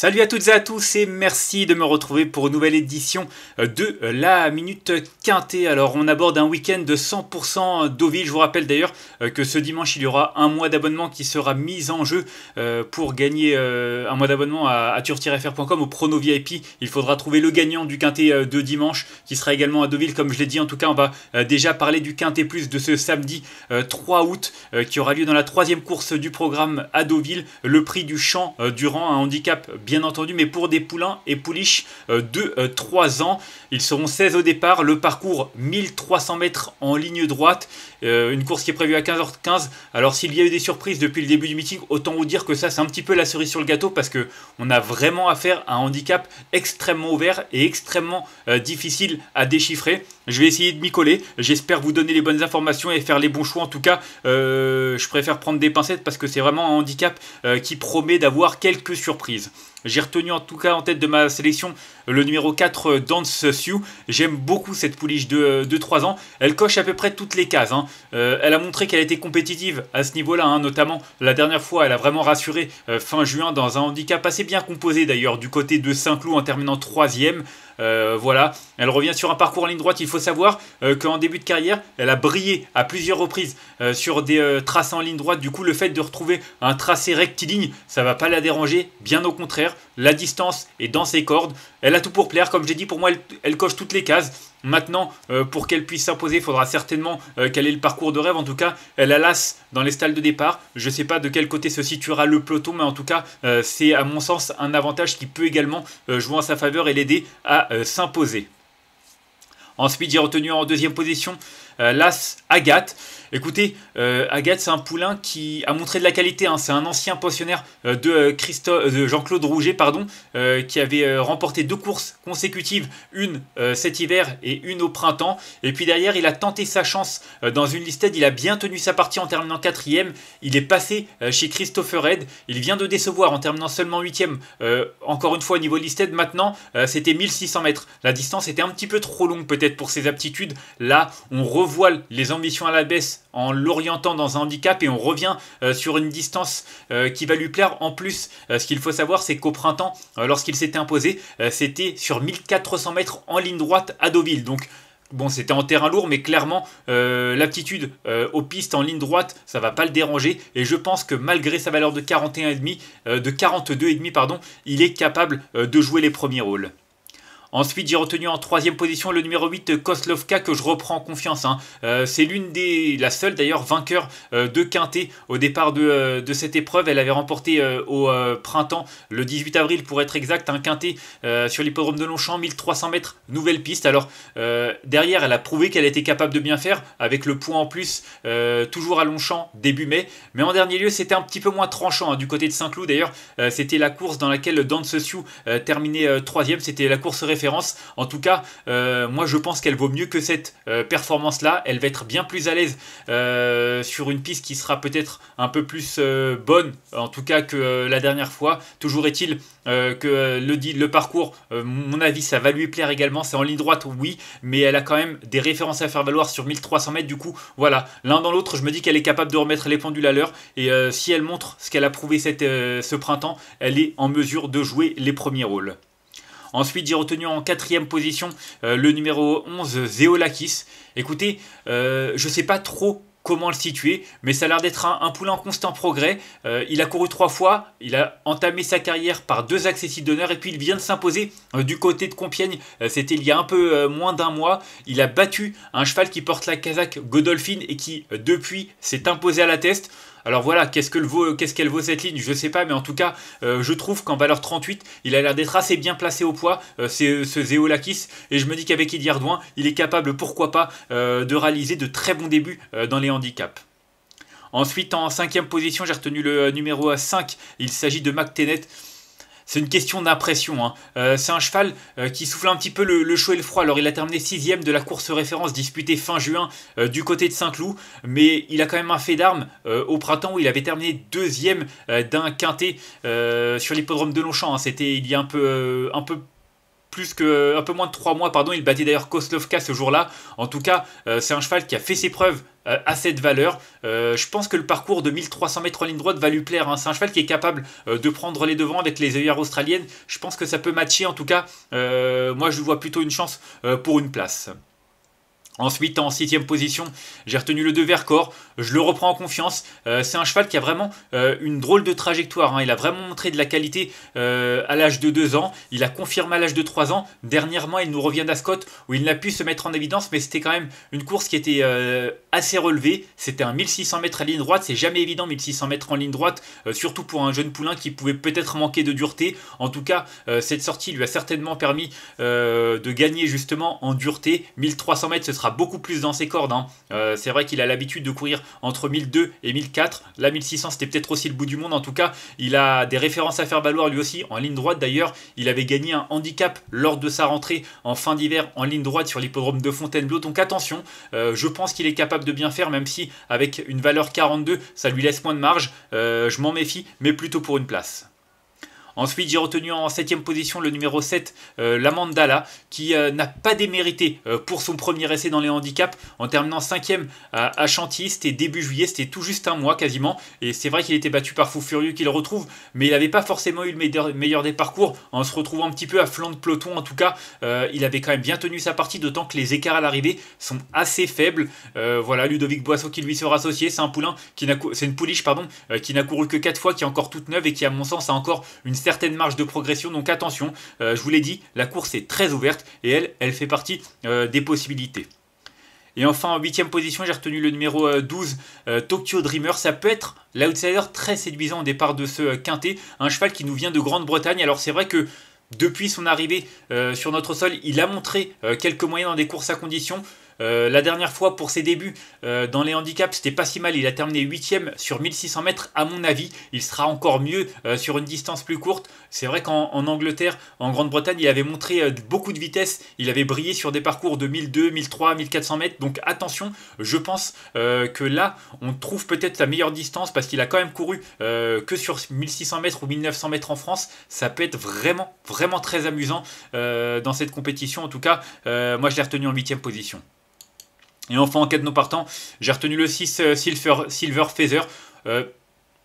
Salut à toutes et à tous et merci de me retrouver pour une nouvelle édition euh, de euh, la Minute Quintée. Alors on aborde un week-end de 100% Deauville. Je vous rappelle d'ailleurs euh, que ce dimanche il y aura un mois d'abonnement qui sera mis en jeu pour gagner un mois d'abonnement à turtirfr.com au prono VIP. Il faudra trouver le gagnant du Quintée de dimanche qui sera également à Deauville comme je l'ai dit. En tout cas on va déjà parler du Quintée Plus de ce samedi 3 août qui aura lieu dans la troisième course du programme à Deauville. Le prix du champ durant un handicap bien entendu, mais pour des poulains et pouliches euh, de 3 euh, ans. Ils seront 16 au départ, le parcours 1300 mètres en ligne droite, euh, une course qui est prévue à 15h15. Alors s'il y a eu des surprises depuis le début du meeting, autant vous dire que ça c'est un petit peu la cerise sur le gâteau parce que on a vraiment affaire à un handicap extrêmement ouvert et extrêmement difficile à déchiffrer. Je vais essayer de m'y coller, j'espère vous donner les bonnes informations et faire les bons choix. En tout cas, je préfère prendre des pincettes parce que c'est vraiment un handicap qui promet d'avoir quelques surprises. J'ai retenu en tout cas en tête de ma sélection le numéro 4 euh, Dance Sioux. J'aime beaucoup cette pouliche de, 3 euh, ans. Elle coche à peu près toutes les cases. Hein. Euh, elle a montré qu'elle était compétitive à ce niveau-là, hein. notamment la dernière fois, elle a vraiment rassuré fin juin dans un handicap assez bien composé d'ailleurs du côté de Saint-Cloud en terminant 3ème. Euh, voilà, elle revient sur un parcours en ligne droite. Il faut savoir euh, qu'en début de carrière, elle a brillé à plusieurs reprises euh, sur des tracés en ligne droite. Du coup, le fait de retrouver un tracé rectiligne, ça va pas la déranger. Bien au contraire, la distance est dans ses cordes. Elle a tout pour plaire. Comme j'ai dit, pour moi, elle coche toutes les cases. Maintenant, euh, pour qu'elle puisse s'imposer, il faudra certainement euh, qu'elle ait le parcours de rêve. En tout cas, elle a l'as dans les stalles de départ. Je ne sais pas de quel côté se situera le peloton, mais en tout cas, euh, c'est à mon sens un avantage qui peut également jouer en sa faveur et l'aider à s'imposer. Ensuite, j'ai retenu en deuxième position euh, l'As Agathe. Écoutez, euh, Agathe, c'est un poulain qui a montré de la qualité. Hein. C'est un ancien pensionnaire euh, de, de Jean-Claude Rouget, pardon, qui avait remporté deux courses consécutives, une cet hiver et une au printemps. Et puis derrière, il a tenté sa chance dans une listed. Il a bien tenu sa partie en terminant quatrième. Il est passé chez Christopher Red. Il vient de décevoir en terminant seulement huitième. encore une fois, au niveau listed, maintenant, c'était 1600 mètres. La distance était un petit peu trop longue peut-être pour ses aptitudes. Là, on revoit voile les ambitions à la baisse en l'orientant dans un handicap et on revient euh, sur une distance euh, qui va lui plaire. En plus, euh, ce qu'il faut savoir, c'est qu'au printemps, lorsqu'il s'était imposé, c'était sur 1400 mètres en ligne droite à Deauville. Donc, Bon, c'était en terrain lourd, mais clairement, l'aptitude aux pistes en ligne droite, ça va pas le déranger. Et je pense que malgré sa valeur de de 42,5, pardon, il est capable de jouer les premiers rôles. Ensuite, j'ai retenu en troisième position le numéro 8, euh, Koslovka, que je reprends en confiance. Hein. Euh, c'est l'une des, la seule d'ailleurs, vainqueur euh, de Quintet au départ de, cette épreuve. Elle avait remporté au printemps, le 18 avril pour être exact, un hein, Quintet sur l'hippodrome de Longchamp, 1300 mètres, nouvelle piste. Alors derrière, elle a prouvé qu'elle était capable de bien faire, avec le point en plus, toujours à Longchamp, début mai. Mais en dernier lieu, c'était un petit peu moins tranchant hein, du côté de Saint-Cloud. D'ailleurs, c'était la course dans laquelle Dan Sioux terminait troisième. C'était la course référence en tout cas, euh, moi je pense qu'elle vaut mieux que cette euh, performance-là. Elle va être bien plus à l'aise euh, sur une piste qui sera peut-être un peu plus bonne, en tout cas que la dernière fois. Toujours est-il que le, parcours, mon avis, ça va lui plaire également. C'est en ligne droite, oui, mais elle a quand même des références à faire valoir sur 1300 mètres. Du coup, voilà, l'un dans l'autre, je me dis qu'elle est capable de remettre les pendules à l'heure. Et si elle montre ce qu'elle a prouvé cette, ce printemps, elle est en mesure de jouer les premiers rôles. Ensuite, j'ai retenu en quatrième position euh, le numéro 11, Zeolakis. Écoutez, euh, je ne sais pas trop comment le situer, mais ça a l'air d'être un, poulain en constant progrès. Euh, il a couru trois fois, il a entamé sa carrière par deux accessibles d'honneur, et puis il vient de s'imposer du côté de Compiègne. C'était il y a un peu moins d'un mois. Il a battu un cheval qui porte la casaque Godolphin et qui, depuis, s'est imposé à la teste. Alors voilà, qu'est-ce qu'elle vaut, cette ligne Je ne sais pas, mais en tout cas, euh, je trouve qu'en valeur 38, il a l'air d'être assez bien placé au poids, c'est euh, ce Zéolakis. Et je me dis qu'avec Eddie Ardouin, il est capable, pourquoi pas, euh, de réaliser de très bons débuts dans les handicaps. Ensuite, en cinquième position, j'ai retenu le numéro 5, il s'agit de Mac c'est une question d'impression. Hein. Euh, c'est un cheval euh, qui souffle un petit peu le, chaud et le froid. Alors il a terminé sixième de la course référence disputée fin juin euh, du côté de Saint-Cloud, mais il a quand même un fait d'armes au printemps où il avait terminé deuxième d'un quintet sur l'hippodrome de Longchamp. Hein. C'était il y a un peu, un peu plus que un peu moins de trois mois pardon il battait d'ailleurs Koslovka ce jour-là en tout cas c'est un cheval qui a fait ses preuves à euh, cette valeur. Euh, je pense que le parcours de 1300 mètres en ligne droite va lui plaire. Hein. C'est un cheval qui est capable euh, de prendre les devants avec les œillères australiennes. Je pense que ça peut matcher. En tout cas, moi, je vois plutôt une chance pour une place. Ensuite, en sixième position, j'ai retenu le 2 corps, Je le reprends en confiance. Euh, c'est un cheval qui a vraiment euh, une drôle de trajectoire. Hein. Il a vraiment montré de la qualité euh, à l'âge de 2 ans. Il a confirmé à l'âge de 3 ans. Dernièrement, il nous revient d'Ascot où il n'a pu se mettre en évidence, mais c'était quand même une course qui était assez relevée. C'était un 1600 mètres à ligne droite. C'est jamais évident 1600 mètres en ligne droite, surtout pour un jeune poulain qui pouvait peut-être manquer de dureté. En tout cas, cette sortie lui a certainement permis de gagner justement en dureté. 1300 mètres, ce sera beaucoup plus dans ses cordes. Hein. Euh, c'est vrai qu'il a l'habitude de courir entre 1002 et 1004. Là, 1600, c'était peut-être aussi le bout du monde. En tout cas, il a des références à faire valoir lui aussi en ligne droite. D'ailleurs, il avait gagné un handicap lors de sa rentrée en fin d'hiver en ligne droite sur l'hippodrome de Fontainebleau. Donc attention, euh, je pense qu'il est capable de bien faire, même si avec une valeur 42, ça lui laisse moins de marge. Euh, je m'en méfie, mais plutôt pour une place. Ensuite, j'ai retenu en 7ème position le numéro 7, la euh, Lamandala, qui euh, n'a pas démérité euh, pour son premier essai dans les handicaps en terminant 5ème à, Chantilly. C'était début juillet, c'était tout juste un mois quasiment. Et c'est vrai qu'il était battu par Fou Furieux qu'il retrouve, mais il n'avait pas forcément eu le meilleur, des parcours en se retrouvant un petit peu à flanc de peloton. En tout cas, il avait quand même bien tenu sa partie, d'autant que les écarts à l'arrivée sont assez faibles. voilà, Ludovic Boisseau qui lui sera associé, c'est un poulain qui n'a, c'est une pouliche pardon, qui n'a couru que 4 fois, qui est encore toute neuve et qui à mon sens a encore une certaine certaines de progression. Donc attention, euh, je vous l'ai dit, la course est très ouverte et elle, elle fait partie euh, des possibilités. Et enfin, en huitième position, j'ai retenu le numéro 12, euh, Tokyo Dreamer. Ça peut être l'outsider très séduisant au départ de ce quintet. Un cheval qui nous vient de Grande-Bretagne. Alors c'est vrai que depuis son arrivée sur notre sol, il a montré quelques moyens dans des courses à conditions. Euh, la dernière fois, pour ses débuts euh, dans les handicaps, c'était pas si mal. Il a terminé 8ème sur 1600 mètres. À mon avis, il sera encore mieux euh, sur une distance plus courte. C'est vrai qu'en Angleterre, en Grande-Bretagne, il avait montré beaucoup de vitesse. Il avait brillé sur des parcours de 1200, 1300, 1400 mètres. Donc attention, je pense que là, on trouve peut-être sa meilleure distance parce qu'il a quand même couru que sur 1600 mètres ou 1900 mètres en France. Ça peut être vraiment, vraiment très amusant dans cette compétition. En tout cas, moi, je l'ai retenu en 8ème position. Et enfin, en cas de non partant, j'ai retenu le 6 euh, Silver, Silver Feather. Euh,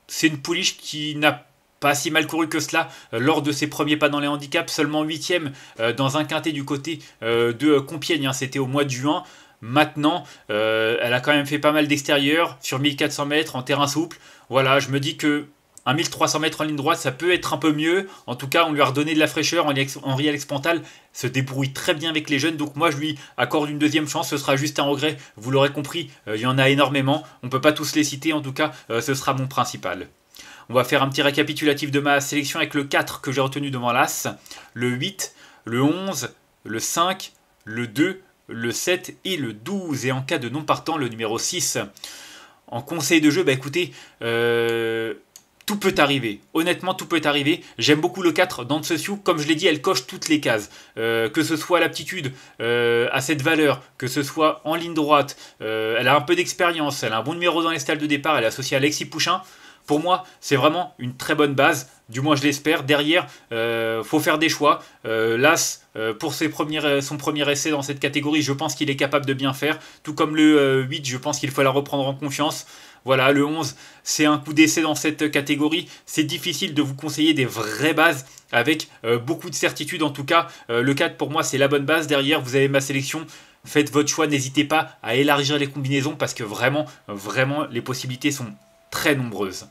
c'est une pouliche qui n'a pas si mal couru que cela euh, lors de ses premiers pas dans les handicaps, seulement 8ème dans un quintet du côté de Compiègne, hein. c'était au mois de juin. Maintenant, elle a quand même fait pas mal d'extérieur sur 1400 mètres en terrain souple. Voilà, je me dis que 1300 mètres en ligne droite, ça peut être un peu mieux. En tout cas, on lui a redonné de la fraîcheur. Henri Alex Pantal se débrouille très bien avec les jeunes. Donc moi, je lui accorde une deuxième chance. Ce sera juste un regret. Vous l'aurez compris, euh, il y en a énormément. On ne peut pas tous les citer. En tout cas, euh, ce sera mon principal. On va faire un petit récapitulatif de ma sélection avec le 4 que j'ai retenu devant l'As, le 8, le 11, le 5, le 2, le 7 et le 12. Et en cas de non partant, le numéro 6. En conseil de jeu, bah écoutez, euh, tout peut arriver. Honnêtement, tout peut arriver. J'aime beaucoup le 4 dans ce Comme je l'ai dit, elle coche toutes les cases. Euh, que ce soit l'aptitude euh, à cette valeur, que ce soit en ligne droite, euh, elle a un peu d'expérience, elle a un bon numéro dans les stalles de départ, elle est associée à Alexis Pouchin. Pour moi, c'est vraiment une très bonne base, du moins je l'espère. Derrière, faut faire des choix. L'As, pour ses premiers, son premier essai dans cette catégorie, je pense qu'il est capable de bien faire. Tout comme le 8, je pense qu'il faut la reprendre en confiance. Voilà, le 11, c'est un coup d'essai dans cette catégorie. C'est difficile de vous conseiller des vraies bases avec euh, beaucoup de certitude. En tout cas, euh, le 4 pour moi, c'est la bonne base. Derrière, vous avez ma sélection. Faites votre choix, n'hésitez pas à élargir les combinaisons parce que vraiment, vraiment, les possibilités sont très nombreuses.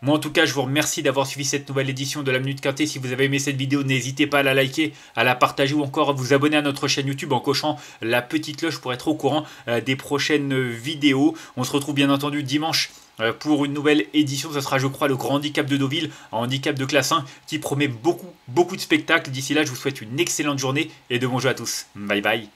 Moi en tout cas je vous remercie d'avoir suivi cette nouvelle édition de la Minute Quintée. Si vous avez aimé cette vidéo n'hésitez pas à la liker, à la partager ou encore à vous abonner à notre chaîne YouTube en cochant la petite cloche pour être au courant euh, des prochaines vidéos. On se retrouve bien entendu dimanche euh, pour une nouvelle édition. Ce sera, je crois, le Grand Handicap de Deauville, un handicap de classe 1 qui promet beaucoup, beaucoup de spectacles. D'ici là, je vous souhaite une excellente journée et de bons jeux à tous. Bye bye.